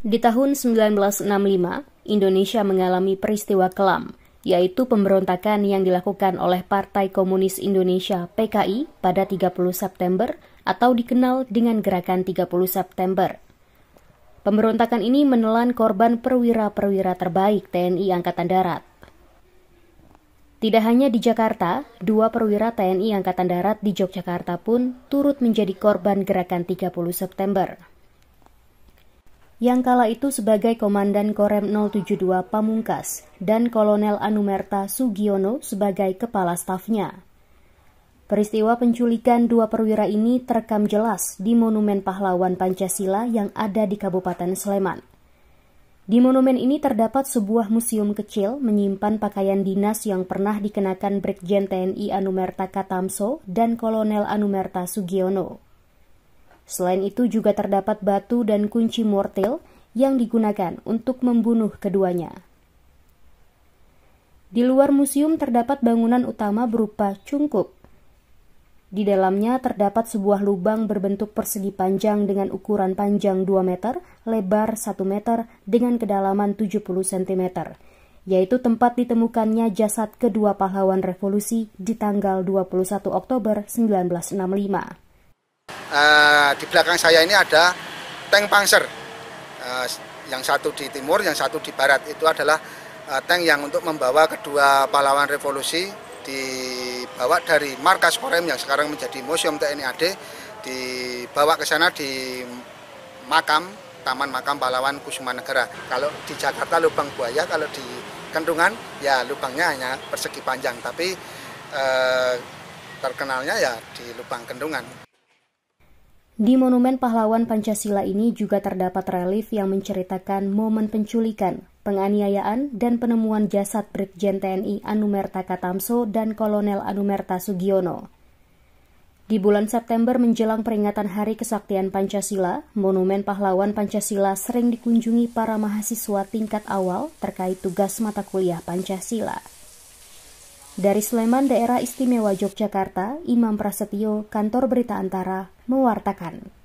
Di tahun 1965, Indonesia mengalami peristiwa kelam, yaitu pemberontakan yang dilakukan oleh Partai Komunis Indonesia PKI pada 30 September atau dikenal dengan Gerakan 30 September. Pemberontakan ini menelan korban perwira-perwira terbaik TNI Angkatan Darat. Tidak hanya di Jakarta, dua perwira TNI Angkatan Darat di Yogyakarta pun turut menjadi korban gerakan 30 September yang kala itu sebagai Komandan Korem 072 Pamungkas dan Kolonel Anumerta Sugiono sebagai kepala stafnya. Peristiwa penculikan dua perwira ini terekam jelas di Monumen Pahlawan Pancasila yang ada di Kabupaten Sleman. Di monumen ini terdapat sebuah museum kecil menyimpan pakaian dinas yang pernah dikenakan Brigjen TNI Anumerta Katamso dan Kolonel Anumerta Sugiono. Selain itu juga terdapat batu dan kunci mortil yang digunakan untuk membunuh keduanya. Di luar museum terdapat bangunan utama berupa cungkup. Di dalamnya terdapat sebuah lubang berbentuk persegi panjang dengan ukuran panjang 2 meter, lebar 1 meter, dengan kedalaman 70 cm, yaitu tempat ditemukannya jasad kedua pahlawan revolusi di tanggal 21 Oktober 1965 uh, di belakang saya ini ada tank panser. Uh, eh, yang satu di timur, yang satu di barat. Itu adalah uh, tank yang untuk membawa kedua pahlawan revolusi dibawa dari markas Korem yang sekarang menjadi Museum TNI AD dibawa ke sana di makam Taman Makam Pahlawan Kusuma Negara. Kalau di Jakarta lubang buaya, kalau di Kendungan ya lubangnya hanya persegi panjang, tapi eh, terkenalnya ya di lubang Kendungan. Di Monumen Pahlawan Pancasila ini juga terdapat relief yang menceritakan momen penculikan, penganiayaan, dan penemuan jasad Brigjen TNI Anumerta Katamso dan Kolonel Anumerta Sugiono. Di bulan September menjelang peringatan Hari Kesaktian Pancasila, Monumen Pahlawan Pancasila sering dikunjungi para mahasiswa tingkat awal terkait tugas mata kuliah Pancasila. Dari Sleman Daerah Istimewa Yogyakarta, Imam Prasetyo, Kantor Berita Antara, mewartakan.